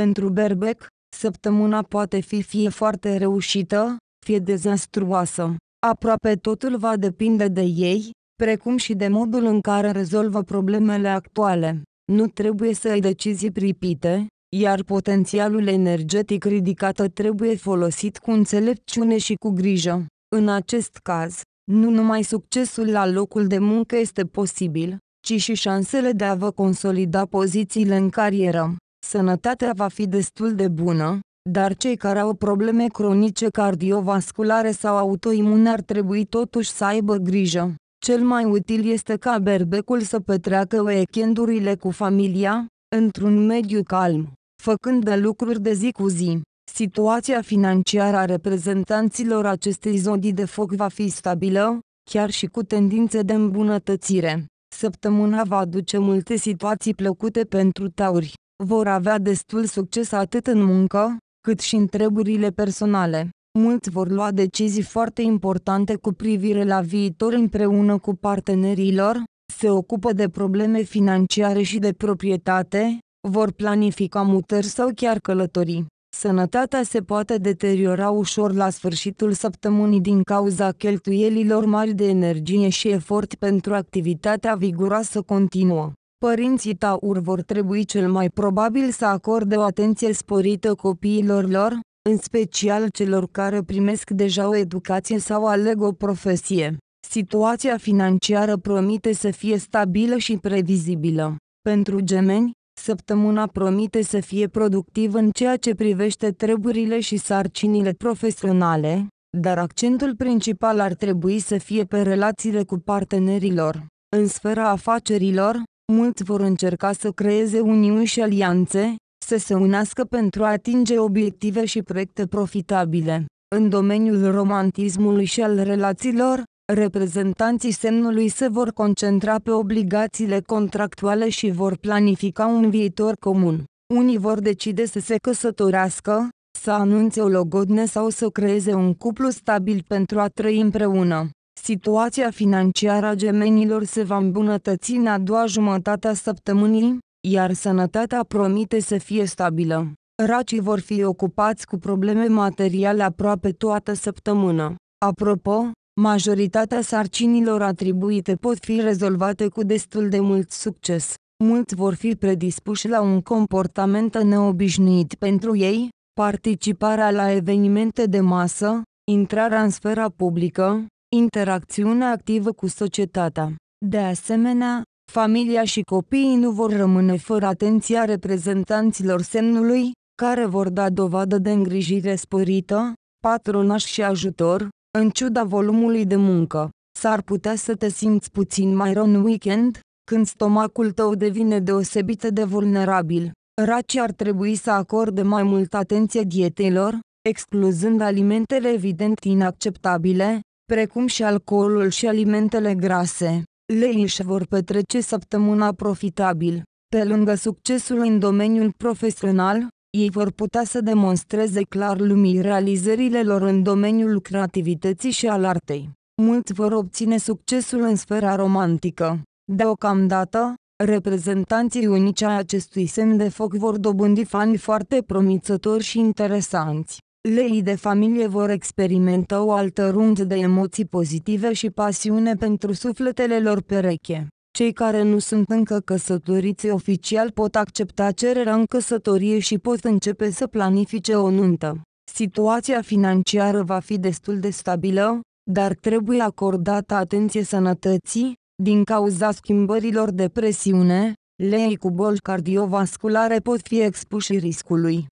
Pentru berbec, săptămâna poate fi fie foarte reușită, fie dezastruoasă. Aproape totul va depinde de ei, precum și de modul în care rezolvă problemele actuale. Nu trebuie să ai decizii pripite, iar potențialul energetic ridicat trebuie folosit cu înțelepciune și cu grijă. În acest caz, nu numai succesul la locul de muncă este posibil, ci și șansele de a vă consolida pozițiile în carieră. Sănătatea va fi destul de bună, dar cei care au probleme cronice cardiovasculare sau autoimune ar trebui totuși să aibă grijă. Cel mai util este ca berbecul să petreacă weekendurile cu familia, într-un mediu calm, făcând de lucruri de zi cu zi. Situația financiară a reprezentanților acestei zodii de foc va fi stabilă, chiar și cu tendințe de îmbunătățire. Săptămâna va aduce multe situații plăcute pentru tauri vor avea destul succes atât în muncă, cât și în treburile personale. Mulți vor lua decizii foarte importante cu privire la viitor împreună cu partenerilor, se ocupă de probleme financiare și de proprietate, vor planifica mutări sau chiar călătorii. Sănătatea se poate deteriora ușor la sfârșitul săptămânii din cauza cheltuielilor mari de energie și efort pentru activitatea viguroasă continuă. Părinții taur vor trebui cel mai probabil să acorde o atenție sporită copiilor lor, în special celor care primesc deja o educație sau aleg o profesie. Situația financiară promite să fie stabilă și previzibilă. Pentru gemeni, săptămâna promite să fie productivă în ceea ce privește treburile și sarcinile profesionale, dar accentul principal ar trebui să fie pe relațiile cu partenerilor. În sfera afacerilor, mulți vor încerca să creeze uniuni și alianțe, să se unească pentru a atinge obiective și proiecte profitabile. În domeniul romantismului și al relațiilor, reprezentanții semnului se vor concentra pe obligațiile contractuale și vor planifica un viitor comun. Unii vor decide să se căsătorească, să anunțe o logodne sau să creeze un cuplu stabil pentru a trăi împreună. Situația financiară a gemenilor se va îmbunătăți în a doua jumătate a săptămânii, iar sănătatea promite să fie stabilă. Racii vor fi ocupați cu probleme materiale aproape toată săptămână. Apropo, majoritatea sarcinilor atribuite pot fi rezolvate cu destul de mult succes. Mulți vor fi predispuși la un comportament neobișnuit pentru ei, participarea la evenimente de masă, intrarea în sfera publică, interacțiune activă cu societatea. De asemenea, familia și copiii nu vor rămâne fără atenția reprezentanților semnului, care vor da dovadă de îngrijire sporită, patronaj și ajutor, în ciuda volumului de muncă. S-ar putea să te simți puțin mai rău în weekend, când stomacul tău devine deosebit de vulnerabil. Racii ar trebui să acorde mai mult atenție dietelor, excluzând alimentele evident inacceptabile, precum și alcoolul și alimentele grase. Lei își vor petrece săptămâna profitabil. Pe lângă succesul în domeniul profesional, ei vor putea să demonstreze clar lumii realizările lor în domeniul creativității și al artei. Mulți vor obține succesul în sfera romantică. Deocamdată, reprezentanții unici ai acestui semn de foc vor dobândi fani foarte promițători și interesanți. Leii de familie vor experimenta o altă rundă de emoții pozitive și pasiune pentru sufletele lor pereche. Cei care nu sunt încă căsătoriți oficial pot accepta cererea în căsătorie și pot începe să planifice o nuntă. Situația financiară va fi destul de stabilă, dar trebuie acordată atenție sănătății, din cauza schimbărilor de presiune, leii cu boli cardiovasculare pot fi expuși riscului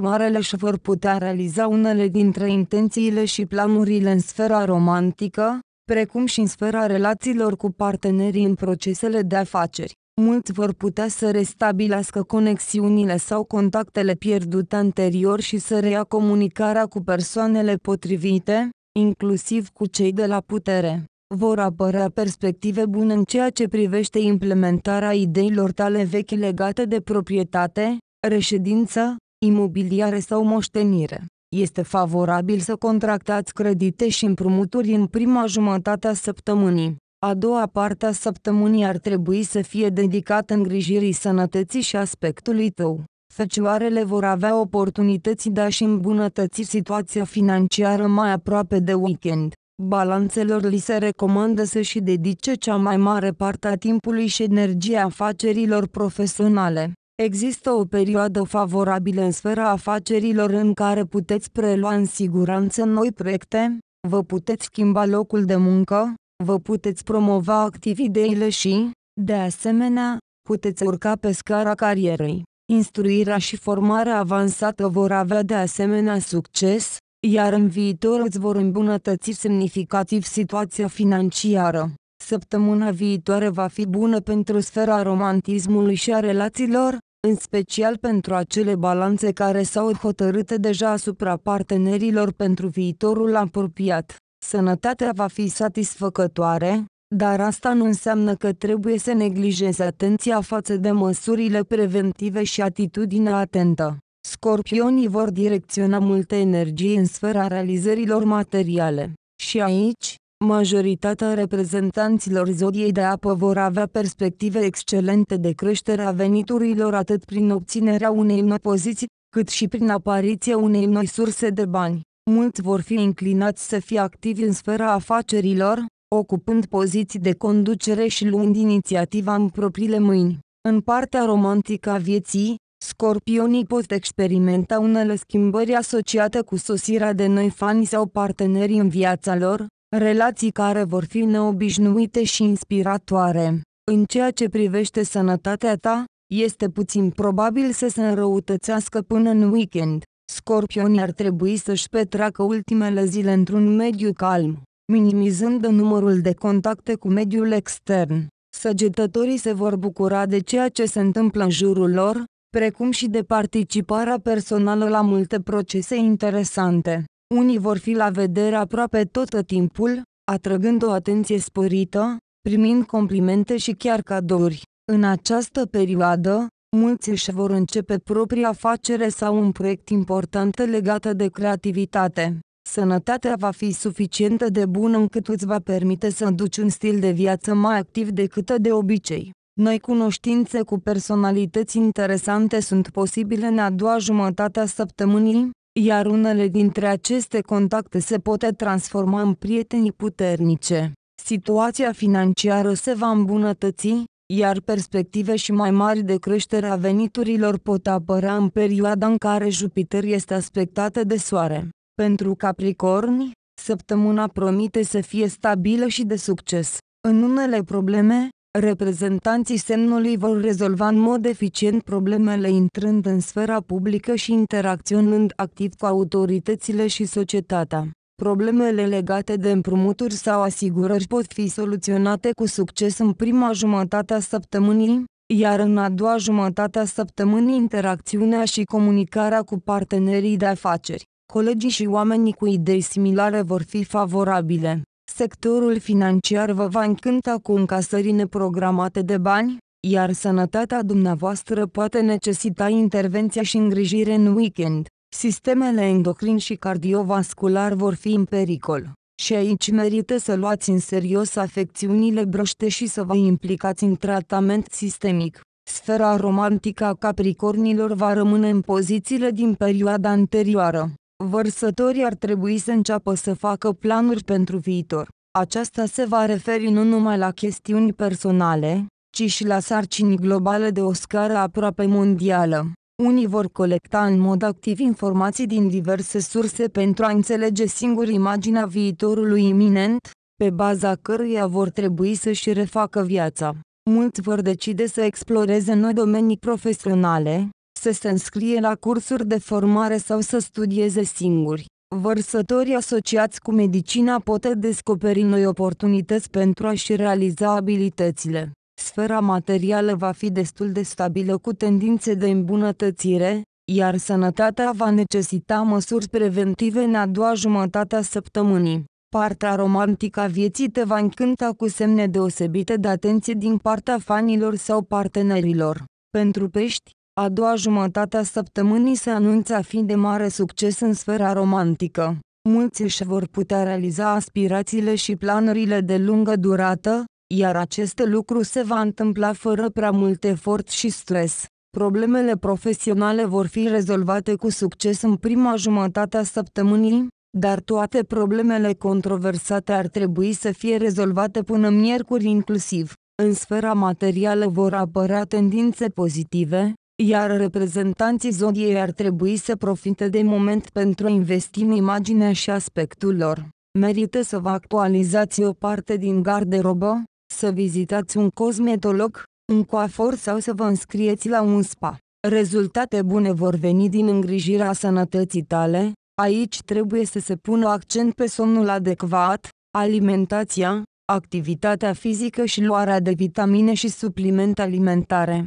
marele și vor putea realiza unele dintre intențiile și planurile în sfera romantică, precum și în sfera relațiilor cu partenerii în procesele de afaceri. Mulți vor putea să restabilească conexiunile sau contactele pierdute anterior și să reia comunicarea cu persoanele potrivite, inclusiv cu cei de la putere. Vor apărea perspective bune în ceea ce privește implementarea ideilor tale vechi legate de proprietate, reședință, imobiliare sau moștenire. Este favorabil să contractați credite și împrumuturi în prima jumătate a săptămânii. A doua parte a săptămânii ar trebui să fie dedicată îngrijirii sănătății și aspectului tău. Fecioarele vor avea oportunități de a-și îmbunătăți situația financiară mai aproape de weekend. Balanțelor li se recomandă să-și dedice cea mai mare parte a timpului și energiei afacerilor profesionale. Există o perioadă favorabilă în sfera afacerilor în care puteți prelua în siguranță noi proiecte, vă puteți schimba locul de muncă, vă puteți promova activ ideile și, de asemenea, puteți urca pe scara carierei. Instruirea și formarea avansată vor avea de asemenea succes, iar în viitor îți vor îmbunătăți semnificativ situația financiară. Săptămâna viitoare va fi bună pentru sfera romantismului și a relațiilor, în special pentru acele balanțe care s-au hotărâte deja asupra partenerilor pentru viitorul apropiat. Sănătatea va fi satisfăcătoare, dar asta nu înseamnă că trebuie să neglijezi atenția față de măsurile preventive și atitudinea atentă. Scorpionii vor direcționa multă energie în sfera realizărilor materiale. Și aici, Majoritatea reprezentanților zodiei de apă vor avea perspective excelente de creștere a veniturilor atât prin obținerea unei noi poziții, cât și prin apariția unei noi surse de bani. Mulți vor fi inclinați să fie activi în sfera afacerilor, ocupând poziții de conducere și luând inițiativa în propriile mâini. În partea romantică a vieții, Scorpionii pot experimenta unele schimbări asociate cu sosirea de noi fani sau parteneri în viața lor, relații care vor fi neobișnuite și inspiratoare. În ceea ce privește sănătatea ta, este puțin probabil să se înrăutățească până în weekend. Scorpionii ar trebui să-și petreacă ultimele zile într-un mediu calm, minimizând numărul de contacte cu mediul extern. Săgetătorii se vor bucura de ceea ce se întâmplă în jurul lor, precum și de participarea personală la multe procese interesante. Unii vor fi la vedere aproape tot timpul, atrăgând o atenție sporită, primind complimente și chiar cadouri. În această perioadă, mulți își vor începe propria afacere sau un proiect important legat de creativitate. Sănătatea va fi suficientă de bună încât îți va permite să duci un stil de viață mai activ decât de obicei. Noi cunoștințe cu personalități interesante sunt posibile în a doua jumătate a săptămânii, iar unele dintre aceste contacte se pot transforma în prieteni puternice. Situația financiară se va îmbunătăți, iar perspective și mai mari de creștere a veniturilor pot apărea în perioada în care Jupiter este aspectată de Soare. Pentru Capricorni, săptămâna promite să fie stabilă și de succes. În unele probleme, reprezentanții semnului vor rezolva în mod eficient problemele intrând în sfera publică și interacționând activ cu autoritățile și societatea. Problemele legate de împrumuturi sau asigurări pot fi soluționate cu succes în prima jumătate a săptămânii, iar în a doua jumătate a săptămânii interacțiunea și comunicarea cu partenerii de afaceri, colegii și oamenii cu idei similare vor fi favorabile. Sectorul financiar vă va încânta cu încasări neprogramate de bani, iar sănătatea dumneavoastră poate necesita intervenția și îngrijire în weekend. Sistemele endocrin și cardiovascular vor fi în pericol. Și aici merită să luați în serios afecțiunile broște și să vă implicați în tratament sistemic. Sfera romantică a capricornilor va rămâne în pozițiile din perioada anterioară. Vărsătorii ar trebui să înceapă să facă planuri pentru viitor. Aceasta se va referi nu numai la chestiuni personale, ci și la sarcini globale de o scară aproape mondială. Unii vor colecta în mod activ informații din diverse surse pentru a înțelege singur imaginea viitorului iminent, pe baza căruia vor trebui să-și refacă viața. Mulți vor decide să exploreze noi domenii profesionale, să se înscrie la cursuri de formare sau să studieze singuri. Vărsătorii asociați cu medicina pot descoperi noi oportunități pentru a-și realiza abilitățile. Sfera materială va fi destul de stabilă cu tendințe de îmbunătățire, iar sănătatea va necesita măsuri preventive în a doua jumătate a săptămânii. Partea romantică a vieții te va încânta cu semne deosebite de atenție din partea fanilor sau partenerilor. Pentru pești, a doua jumătate a săptămânii se anunță a fi de mare succes în sfera romantică. Mulți își vor putea realiza aspirațiile și planurile de lungă durată, iar acest lucru se va întâmpla fără prea mult efort și stres. Problemele profesionale vor fi rezolvate cu succes în prima jumătate a săptămânii, dar toate problemele controversate ar trebui să fie rezolvate până miercuri inclusiv. În sfera materială vor apărea tendințe pozitive, iar reprezentanții zodiei ar trebui să profite de moment pentru a investi în imaginea și aspectul lor. Merită să vă actualizați o parte din garderobă, să vizitați un cosmetolog, un coafor sau să vă înscrieți la un spa. Rezultate bune vor veni din îngrijirea sănătății tale, aici trebuie să se pună accent pe somnul adecvat, alimentația, activitatea fizică și luarea de vitamine și suplimente alimentare.